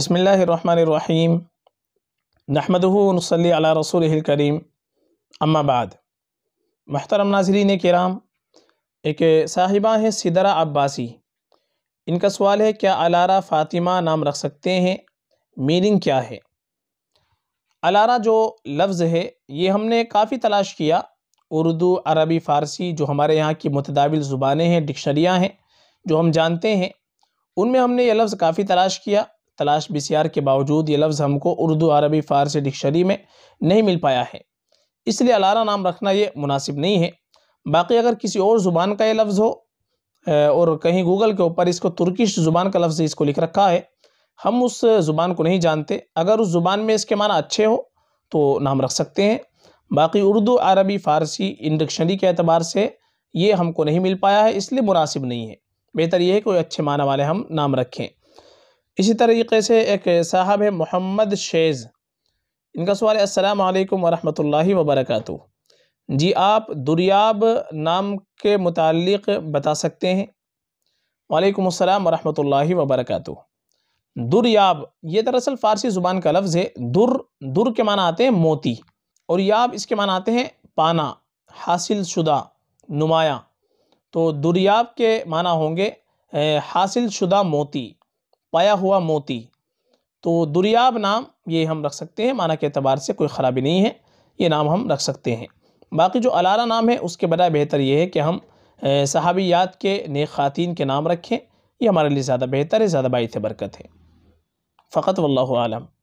बसमीम नहमदूनसली रसूल करीम अम्माबाद महतरम नाजरीन के राम एक साहिबा हैं सिदरा अब्बासी इनका सवाल है क्या अलारा फ़ातिमा नाम रख सकते हैं मीनिंग क्या है अलारा जो लफ्ज़ है ये हमने काफ़ी तलाश किया उर्दू अरबी फ़ारसी जो हमारे यहाँ की मतदाविल ज़ुबानें हैं डिक्शनरियाँ हैं जो हम जानते हैं उनमें हमने यह लफ्ज़ काफ़ी तलाश किया तलाश बिसार के बावजूद ये लफ्ज़ हमको उर्दू अरबी फ़ारसी डिक्शनरी में नहीं मिल पाया है इसलिए अलारा नाम रखना ये मुनासिब नहीं है बाकी अगर किसी और ज़ुबान का ये लफ्ज़ हो और कहीं गूगल के ऊपर इसको तुर्किश ज़ुबान का लफ्ज़ इसको लिख रखा है हम उस ज़ुबान को नहीं जानते अगर उस ज़ुबान में इसके माना अच्छे हो तो नाम रख सकते हैं बाकी उर्दू अरबी फ़ारसी इन डिक्शनरी के अतबार से ये हमको नहीं मिल पाया है इसलिए मुनासिब नहीं है बेहतर यह है कि अच्छे माना वाले हम नाम रखें इसी तरीके से एक साहब है मोहम्मद शेज़ इनका सवाल है अस्सलाम वालेकुम वरहमतुल्लाहि जी आप दुरियाब नाम के मुतालिक बता सकते हैं वालेकुम अस्सलाम वरहमतुल्लाहि वबरकatuh दुरियाब ये दरअसल फ़ारसी ज़ुबान का लफ्ज़ है दुर दुर के माना आते हैं मोती और याब इसके माना आते हैं पाना हासिल शुदा नुमाया तो दुरियाब के माना होंगे हासिल शुदा मोती पाया हुआ मोती तो दुरियाब नाम ये हम रख सकते हैं माना के अतबार से कोई ख़राबी नहीं है ये नाम हम रख सकते हैं बाकी जो अलारा नाम है उसके बजाय बेहतर ये है कि हम सहाबियात के नेक ख़ातिन के नाम रखें ये हमारे लिए ज़्यादा बेहतर है ज़्यादा बायत बरकत है फ़कत आलम